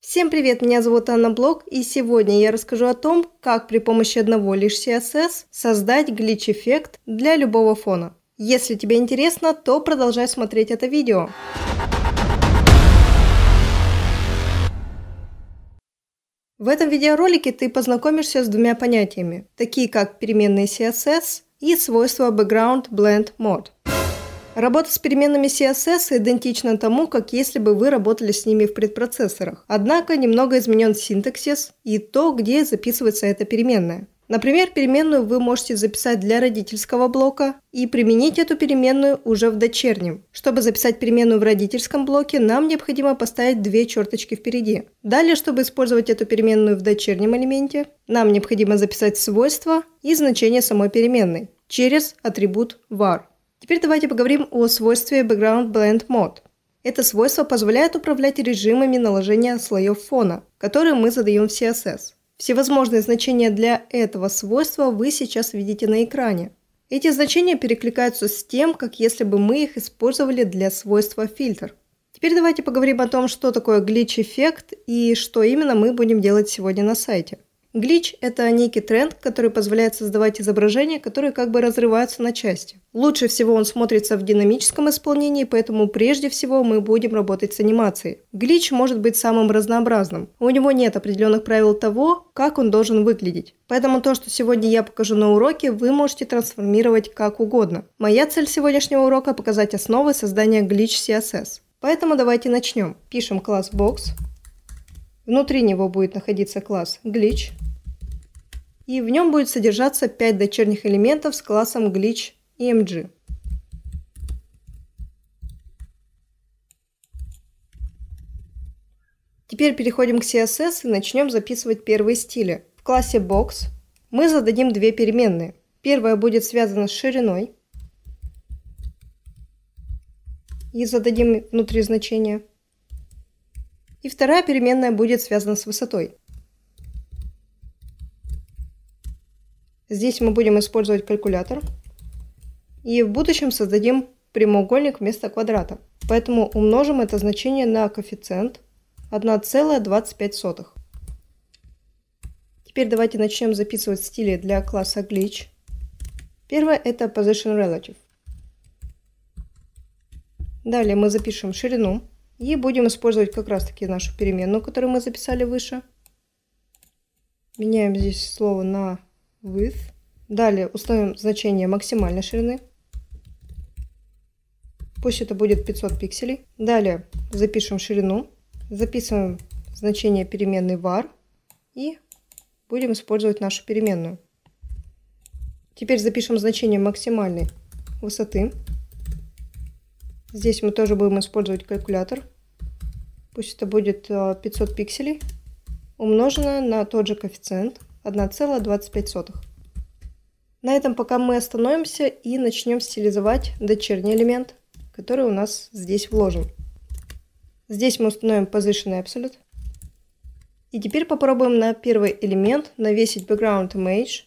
Всем привет, меня зовут Анна Блок, и сегодня я расскажу о том, как при помощи одного лишь CSS создать глич-эффект для любого фона. Если тебе интересно, то продолжай смотреть это видео. В этом видеоролике ты познакомишься с двумя понятиями, такие как переменные CSS и свойства Background Blend Mode. Работа с переменными CSS идентична тому, как если бы вы работали с ними в предпроцессорах. Однако немного изменен синтаксис и то, где записывается эта переменная. Например, переменную вы можете записать для родительского блока и применить эту переменную уже в дочернем. Чтобы записать переменную в родительском блоке, нам необходимо поставить две черточки впереди. Далее, чтобы использовать эту переменную в дочернем элементе, нам необходимо записать свойства и значение самой переменной через атрибут var. Теперь давайте поговорим о свойстве Background Blend Mode. Это свойство позволяет управлять режимами наложения слоев фона, которые мы задаем в CSS. Всевозможные значения для этого свойства вы сейчас видите на экране. Эти значения перекликаются с тем, как если бы мы их использовали для свойства фильтр. Теперь давайте поговорим о том, что такое glitch эффект и что именно мы будем делать сегодня на сайте. Глич – это некий тренд, который позволяет создавать изображения, которые как бы разрываются на части. Лучше всего он смотрится в динамическом исполнении, поэтому прежде всего мы будем работать с анимацией. Глич может быть самым разнообразным. У него нет определенных правил того, как он должен выглядеть. Поэтому то, что сегодня я покажу на уроке, вы можете трансформировать как угодно. Моя цель сегодняшнего урока – показать основы создания Glitch CSS. Поэтому давайте начнем. Пишем класс Box. Внутри него будет находиться класс Glitch – и в нем будет содержаться 5 дочерних элементов с классом Glitch и mg. Теперь переходим к CSS и начнем записывать первые стили. В классе Box мы зададим две переменные. Первая будет связана с шириной и зададим внутри значения. И вторая переменная будет связана с высотой. Здесь мы будем использовать калькулятор. И в будущем создадим прямоугольник вместо квадрата. Поэтому умножим это значение на коэффициент 1,25. Теперь давайте начнем записывать стили для класса Glitch. Первое это Position Relative. Далее мы запишем ширину и будем использовать как раз таки нашу переменную, которую мы записали выше. Меняем здесь слово на width. Далее установим значение максимальной ширины. Пусть это будет 500 пикселей. Далее запишем ширину. Записываем значение переменной var. И будем использовать нашу переменную. Теперь запишем значение максимальной высоты. Здесь мы тоже будем использовать калькулятор. Пусть это будет 500 э, пикселей, умноженное на тот же коэффициент – 1,25. На этом пока мы остановимся и начнем стилизовать дочерний элемент, который у нас здесь вложен. Здесь мы установим Position Absolute. И теперь попробуем на первый элемент навесить Background Image.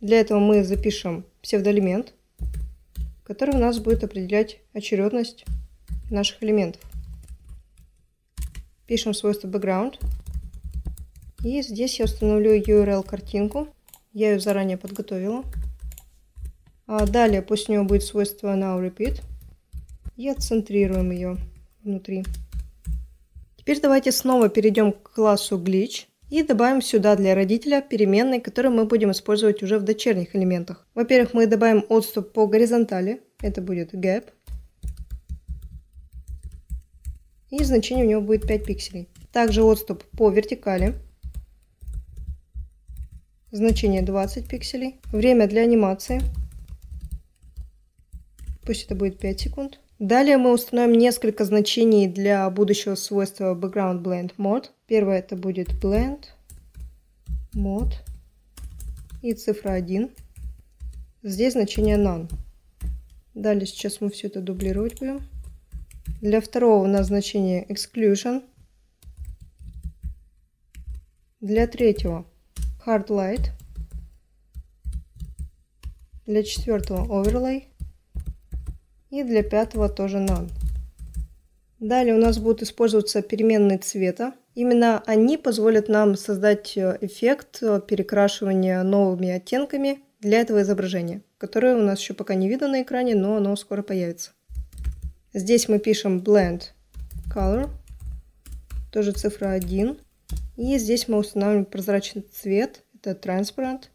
Для этого мы запишем псевдоэлемент, который у нас будет определять очередность наших элементов. Пишем свойство Background. И здесь я установлю URL-картинку. Я ее заранее подготовила. А далее пусть у него будет свойство Now Repeat. И отцентрируем ее внутри. Теперь давайте снова перейдем к классу Glitch и добавим сюда для родителя переменные, которые мы будем использовать уже в дочерних элементах. Во-первых, мы добавим отступ по горизонтали, это будет gap, и значение у него будет 5 пикселей. Также отступ по вертикали, значение 20 пикселей. Время для анимации. Пусть это будет 5 секунд. Далее мы установим несколько значений для будущего свойства Background Blend Mode. Первое это будет Blend Mode и цифра 1. Здесь значение None. Далее сейчас мы все это дублировать будем. Для второго у нас значение Exclusion. Для третьего Hard Light. Для четвертого Overlay. И для пятого тоже None. Далее у нас будут использоваться переменные цвета. Именно они позволят нам создать э, эффект э, перекрашивания новыми оттенками для этого изображения, которое у нас еще пока не видно на экране, но оно скоро появится. Здесь мы пишем Blend Color, тоже цифра 1. И здесь мы устанавливаем прозрачный цвет, это Transparent.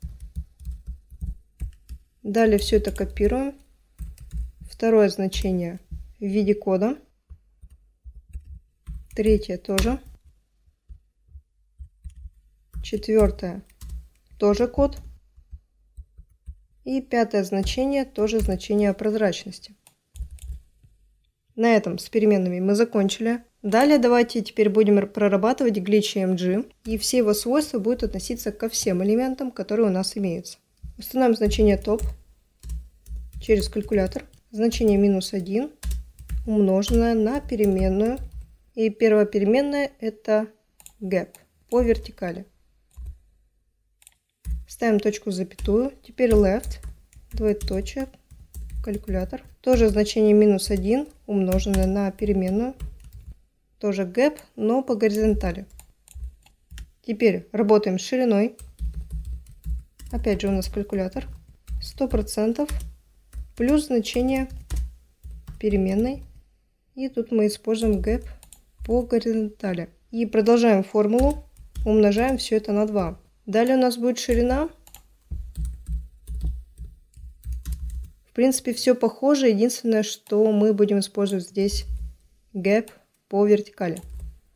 Далее все это копируем. Второе значение в виде кода. Третье тоже. Четвертое тоже код. И пятое значение тоже значение прозрачности. На этом с переменными мы закончили. Далее давайте теперь будем прорабатывать глич mg, и все его свойства будут относиться ко всем элементам, которые у нас имеются. Установим значение топ через калькулятор. Значение минус 1 умноженное на переменную. И первая переменная это gap по вертикали. Ставим точку запятую. Теперь left, двоеточие, калькулятор – тоже значение минус 1 умноженное на переменную. Тоже gap но по горизонтали. Теперь работаем с шириной. Опять же у нас калькулятор. 100% плюс значение переменной. И тут мы используем gap по горизонтали. И продолжаем формулу. Умножаем все это на 2. Далее у нас будет ширина принципе, все похоже. Единственное, что мы будем использовать здесь гэп по вертикали.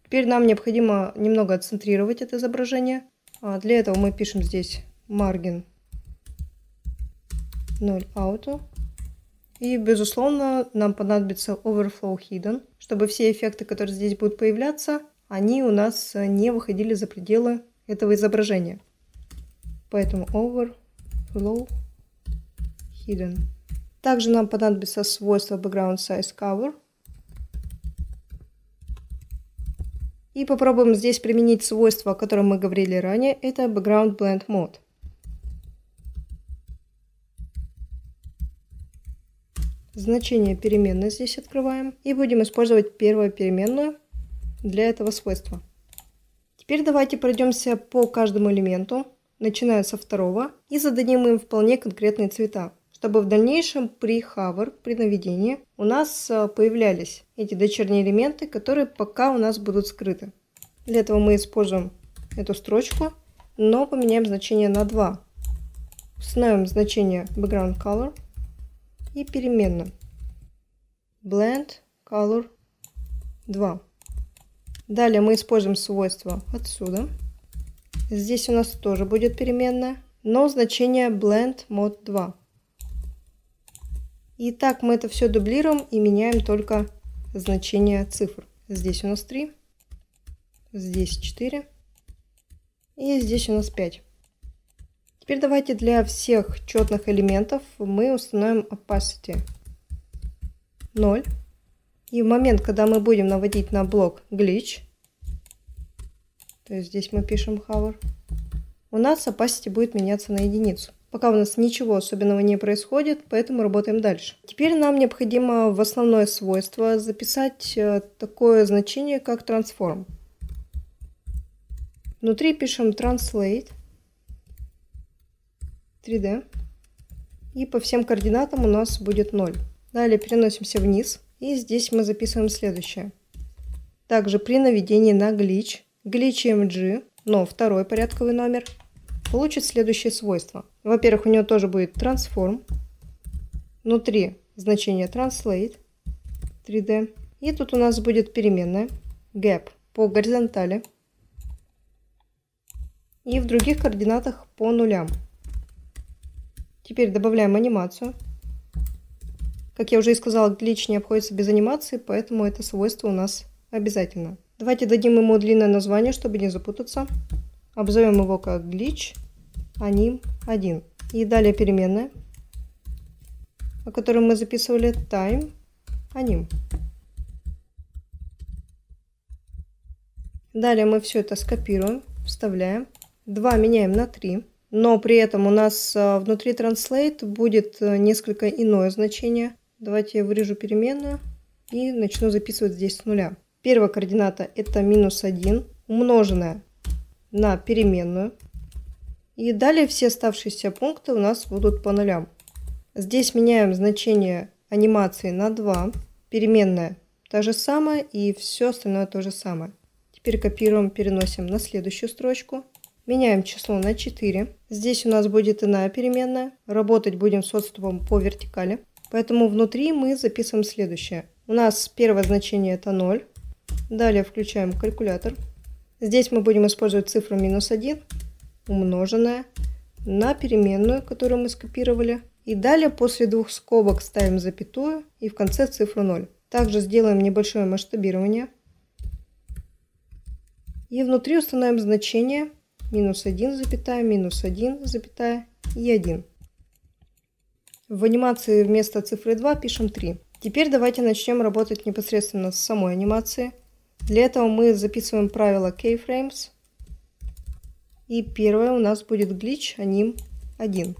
Теперь нам необходимо немного отцентрировать это изображение. А для этого мы пишем здесь margin 0 auto. И, безусловно, нам понадобится overflow hidden, чтобы все эффекты, которые здесь будут появляться, они у нас не выходили за пределы этого изображения. Поэтому overflow hidden. Также нам понадобится свойство background size cover. И попробуем здесь применить свойство, о котором мы говорили ранее. Это background blend mode. Значение переменной здесь открываем. И будем использовать первую переменную для этого свойства. Теперь давайте пройдемся по каждому элементу, начиная со второго, и зададим им вполне конкретные цвета чтобы в дальнейшем при хавар, при наведении, у нас э, появлялись эти дочерние элементы, которые пока у нас будут скрыты. Для этого мы используем эту строчку, но поменяем значение на 2. Установим значение background color и переменную blend color 2. Далее мы используем свойство отсюда. Здесь у нас тоже будет переменная, но значение blend mode 2. И так мы это все дублируем и меняем только значение цифр. Здесь у нас 3, здесь 4 и здесь у нас 5. Теперь давайте для всех четных элементов мы установим opacity 0. И в момент, когда мы будем наводить на блок glitch, то есть здесь мы пишем hover, у нас opacity будет меняться на единицу. Пока у нас ничего особенного не происходит, поэтому работаем дальше. Теперь нам необходимо в основное свойство записать э, такое значение, как transform. Внутри пишем translate 3D. И по всем координатам у нас будет 0. Далее переносимся вниз. И здесь мы записываем следующее. Также при наведении на глич, glitch MG, эм но второй порядковый номер, получит следующее свойство – во-первых, у него тоже будет transform Внутри значение translate 3D. И тут у нас будет переменная gap по горизонтали. И в других координатах по нулям. Теперь добавляем анимацию. Как я уже и сказала, глич не обходится без анимации, поэтому это свойство у нас обязательно. Давайте дадим ему длинное название, чтобы не запутаться. Обзовем его как глич. Glitch они 1. И далее переменная, о которой мы записывали time, аним. Далее мы все это скопируем, вставляем. 2 меняем на 3. Но при этом у нас э, внутри translate будет э, несколько иное значение. Давайте я вырежу переменную и начну записывать здесь с нуля. Первая координата это минус 1, умноженная на переменную. И далее все оставшиеся пункты у нас будут по нулям. Здесь меняем значение анимации на 2. Переменная та же самая и все остальное то же самое. Теперь копируем, переносим на следующую строчку. Меняем число на 4. Здесь у нас будет иная переменная. Работать будем с отступом по вертикали. Поэтому внутри мы записываем следующее. У нас первое значение это 0. Далее включаем калькулятор. Здесь мы будем использовать цифру минус 1 умноженное на переменную, которую мы скопировали. И далее после двух скобок ставим запятую и в конце цифру 0. Также сделаем небольшое масштабирование. И внутри установим значение минус 1, запятая, минус 1, запятая и 1. В анимации вместо цифры 2 пишем 3. Теперь давайте начнем работать непосредственно с самой анимации. Для этого мы записываем правило keyframes – и первое у нас будет глич аним 1.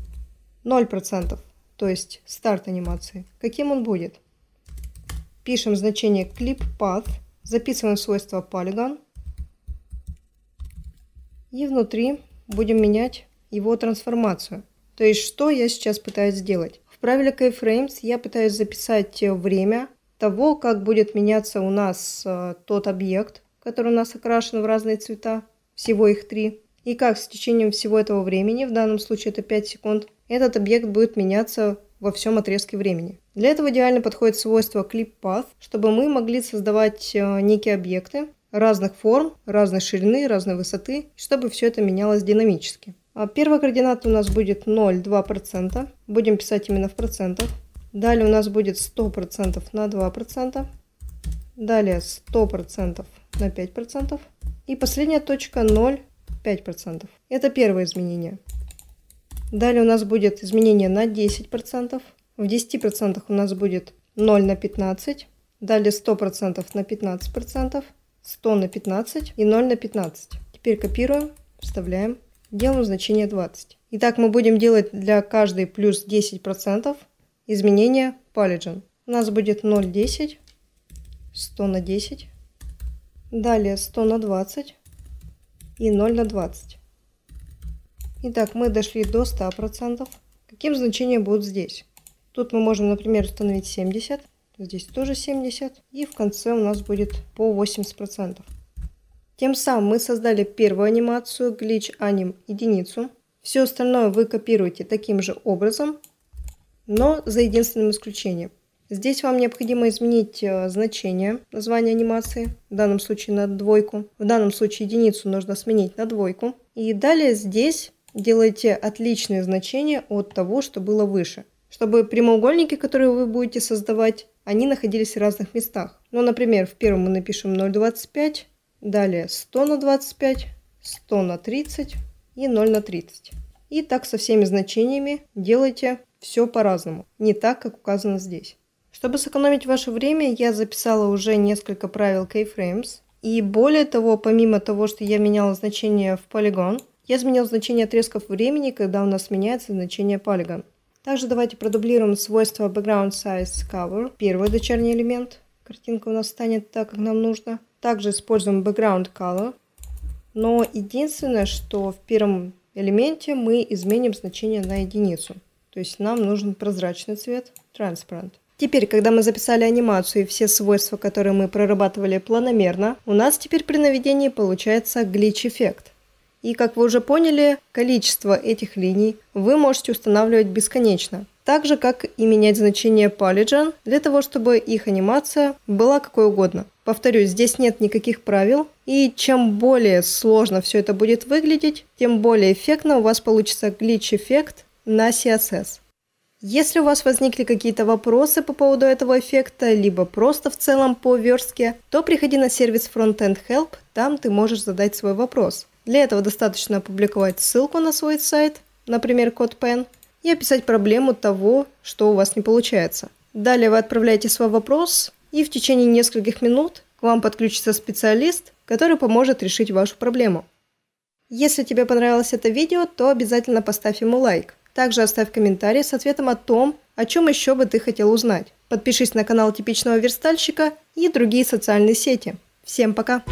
0%, то есть старт анимации. Каким он будет? Пишем значение clip path, записываем свойство polygon. И внутри будем менять его трансформацию. То есть, что я сейчас пытаюсь сделать? В правиле keyframes я пытаюсь записать время того, как будет меняться у нас э, тот объект, который у нас окрашен в разные цвета, всего их три и как с течением всего этого времени, в данном случае это 5 секунд, этот объект будет меняться во всем отрезке времени. Для этого идеально подходит свойство Clip Path, чтобы мы могли создавать э, некие объекты разных форм, разной ширины, разной высоты, чтобы все это менялось динамически. А первая координата у нас будет 0,2%. Будем писать именно в процентах. Далее у нас будет 100% на 2%. Далее 100% на 5%. И последняя точка 0 5%. Это первое изменение. Далее у нас будет изменение на 10%. В 10% у нас будет 0 на 15. Далее 100% на 15%. 100 на 15 и 0 на 15. Теперь копируем, вставляем. Делаем значение 20. Итак, мы будем делать для каждой плюс 10% изменения Polygon. У нас будет 0,10, 100 на 10. Далее 100 на 20 и 0 на 20. Итак, мы дошли до 100%. Каким значением будут здесь? Тут мы можем, например, установить 70. Здесь тоже 70. И в конце у нас будет по 80%. Тем самым мы создали первую анимацию, glitch аним единицу. Все остальное вы копируете таким же образом, но за единственным исключением. Здесь вам необходимо изменить э, значение названия анимации, в данном случае на двойку. В данном случае единицу нужно сменить на двойку. И далее здесь делайте отличные значения от того, что было выше, чтобы прямоугольники, которые вы будете создавать, они находились в разных местах. Ну, например, в первом мы напишем 0,25, далее 100 на 25, 100 на 30 и 0 на 30. И так со всеми значениями делайте все по-разному, не так, как указано здесь. Чтобы сэкономить ваше время, я записала уже несколько правил keyframes. И более того, помимо того, что я меняла значение в полигон, я изменила значение отрезков времени, когда у нас меняется значение полигон. Также давайте продублируем свойство background size cover, первый дочерний элемент. Картинка у нас станет так, как нам нужно. Также используем background color. Но единственное, что в первом элементе мы изменим значение на единицу. То есть нам нужен прозрачный цвет, transparent. Теперь, когда мы записали анимацию и все свойства, которые мы прорабатывали планомерно, у нас теперь при наведении получается глич-эффект. И, как вы уже поняли, количество этих линий вы можете устанавливать бесконечно, так же, как и менять значение Polygon для того, чтобы их анимация была какой угодно. Повторюсь, здесь нет никаких правил, и чем более сложно все это будет выглядеть, тем более эффектно у вас получится глич-эффект на CSS. Если у вас возникли какие-то вопросы по поводу этого эффекта, либо просто в целом по верстке, то приходи на сервис Frontend Help, там ты можешь задать свой вопрос. Для этого достаточно опубликовать ссылку на свой сайт, например, CodePen, и описать проблему того, что у вас не получается. Далее вы отправляете свой вопрос, и в течение нескольких минут к вам подключится специалист, который поможет решить вашу проблему. Если тебе понравилось это видео, то обязательно поставь ему лайк. Также оставь комментарий с ответом о том, о чем еще бы ты хотел узнать. Подпишись на канал Типичного Верстальщика и другие социальные сети. Всем пока!